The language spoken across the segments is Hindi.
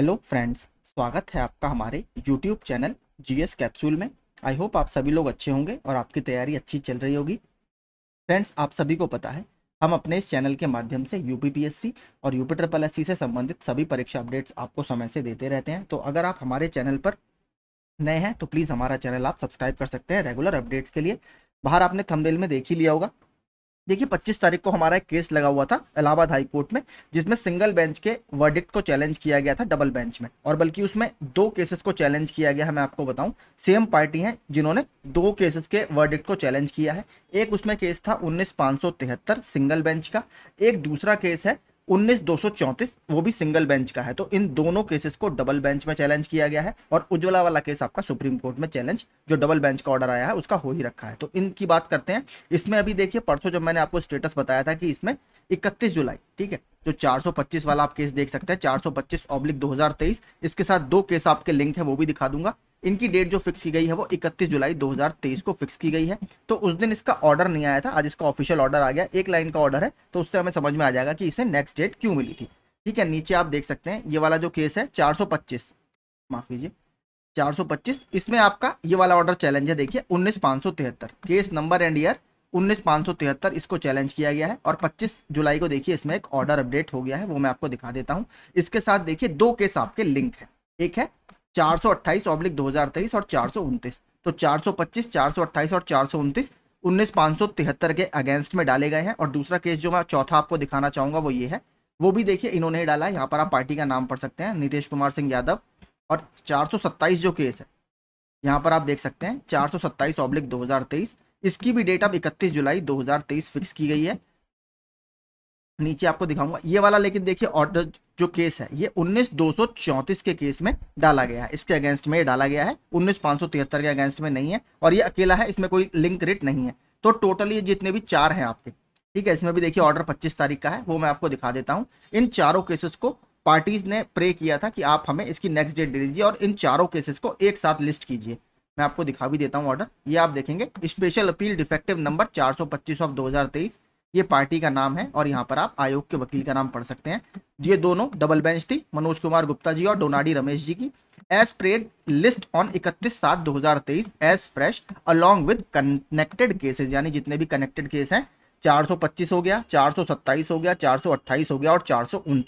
हेलो फ्रेंड्स स्वागत है आपका हमारे यूट्यूब चैनल जीएस कैप्सूल में आई होप आप सभी लोग अच्छे होंगे और आपकी तैयारी अच्छी चल रही होगी फ्रेंड्स आप सभी को पता है हम अपने इस चैनल के माध्यम से यूपीपीएससी और यूपी ट्रिपल एस से संबंधित सभी परीक्षा अपडेट्स आपको समय से देते रहते हैं तो अगर आप हमारे चैनल पर नए हैं तो प्लीज़ हमारा चैनल आप सब्सक्राइब कर सकते हैं रेगुलर अपडेट्स के लिए बाहर आपने थमदेल में देख ही लिया होगा देखिए 25 तारीख को हमारा एक केस लगा हुआ था इलाहाबाद हाई कोर्ट में जिसमें सिंगल बेंच के वर्डिक्ट को चैलेंज किया गया था डबल बेंच में और बल्कि उसमें दो केसेस को चैलेंज किया गया है मैं आपको बताऊं सेम पार्टी है जिन्होंने दो केसेस के वर्डिक्ट को चैलेंज किया है एक उसमें केस था उन्नीस सिंगल बेंच का एक दूसरा केस है उन्नीस दो वो भी सिंगल बेंच का है तो इन दोनों केसेस को डबल बेंच में चैलेंज किया गया है और उज्ज्वला वाला केस आपका सुप्रीम कोर्ट में चैलेंज जो डबल बेंच का ऑर्डर आया है उसका हो ही रखा है तो इनकी बात करते हैं इसमें अभी देखिए परसों जब मैंने आपको स्टेटस बताया था कि इसमें 31 जुलाई ठीक है जो तो 425 वाला आप केस देख सकते हैं 425 ऑब्लिक 2023 इसके साथ दो केस आपके लिंक है वो भी दिखा दूंगा इनकी डेट जो फिक्स की गई है वो 31 जुलाई 2023 को फिक्स की गई है तो उस दिन इसका ऑर्डर नहीं आया था आज इसका ऑफिशियल ऑर्डर आ गया एक लाइन का ऑर्डर है तो उससे हमें समझ में आ जाएगा कि इसे नेक्स्ट डेट क्यों मिली थी ठीक है नीचे आप देख सकते हैं ये वाला जो केस है चार माफ कीजिए चार इसमें आपका ये वाला ऑर्डर चैलेंज है देखिए उन्नीस केस नंबर एंड ईयर उन्नीस इसको चैलेंज किया गया है और 25 जुलाई को देखिए इसमें एक ऑर्डर अपडेट हो गया है वो मैं आपको दिखा देता हूँ इसके साथ देखिए दो केस आपके लिंक है एक है चार सौ ऑब्लिक दो हजार तेईस और चार सौ तो चार सौ पच्चीस चार सौ और चार सौ उन्तीस उन्नीस पाँच सौ तिहत्तर के अगेंस्ट में डाले गए हैं और दूसरा केस जो मैं चौथा आपको दिखाना चाहूंगा वो ये है वो भी देखिए इन्होंने ही डाला है यहाँ पर आप पार्टी का नाम पढ़ सकते हैं नीतीश कुमार सिंह यादव और चार सौ सत्ताईस जो केस है यहाँ पर आप देख सकते हैं चार सौ सत्ताईस ऑब्लिक दो हजार तेईस इसकी भी डेट अब इकतीस जुलाई दो हजार तेईस फिक्स की गई है नीचे आपको दिखाऊंगा ये वाला लेकिन देखिए ऑर्डर जो केस है ये उन्नीस के केस में डाला गया है इसके अगेंस्ट में डाला गया है उन्नीस के अगेंस्ट में नहीं है और ये अकेला है इसमें कोई लिंक रेट नहीं है तो टोटल ये जितने भी चार हैं आपके ठीक है इसमें भी देखिए ऑर्डर 25 तारीख का है वो मैं आपको दिखा देता हूँ इन चारों केसेस को पार्टीज ने प्रे किया था कि आप हमें इसकी नेक्स्ट डेट दे दीजिए और इन चारों केसेस को एक साथ लिस्ट कीजिए मैं आपको दिखा भी देता हूँ ऑर्डर ये आप देखेंगे स्पेशल अपील डिफेक्टिव नंबर पच्चीस ऑफ तेईस ये पार्टी का नाम है और यहाँ पर आप आयोग के वकील का नाम पढ़ सकते हैं ये दोनों डबल बेंच थी मनोज कुमार गुप्ता जी और डोनाडी रमेश जी की एज प्रेड लिस्ट ऑन 31 सात 2023 as fresh along with connected cases यानी जितने भी कनेक्टेड केस हैं 425 हो गया 427 हो गया 428 हो गया और चार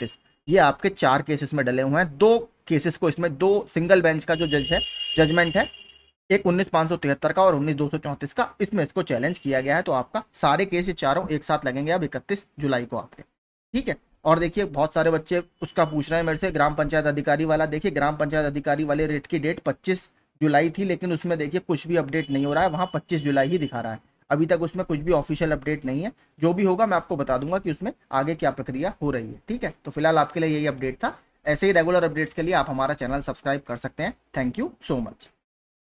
ये आपके चार केसेस में डले हुए हैं दो केसेस को इसमें दो सिंगल बेंच का जो जज है जजमेंट है एक उन्नीस पांच सौ तिहत्तर का और उन्नीस दो सौ चौतीस का इसमें इसको चैलेंज किया गया है तो आपका सारे केस ये चारों एक साथ लगेंगे अब इकतीस जुलाई को आपके ठीक है और देखिए बहुत सारे बच्चे उसका पूछ रहे हैं मेरे से ग्राम पंचायत अधिकारी वाला देखिए ग्राम पंचायत अधिकारी वाले रेट की डेट पच्चीस जुलाई थी लेकिन उसमें देखिए कुछ भी अपडेट नहीं हो रहा है वहाँ पच्चीस जुलाई ही दिखा रहा है अभी तक उसमें कुछ भी ऑफिशियल अपडेट नहीं है जो भी होगा मैं आपको बता दूंगा कि उसमें आगे क्या प्रक्रिया हो रही है ठीक है तो फिलहाल आपके लिए यही अपडेट था ऐसे ही रेगुलर अपडेट्स के लिए आप हमारा चैनल सब्सक्राइब कर सकते हैं थैंक यू सो मच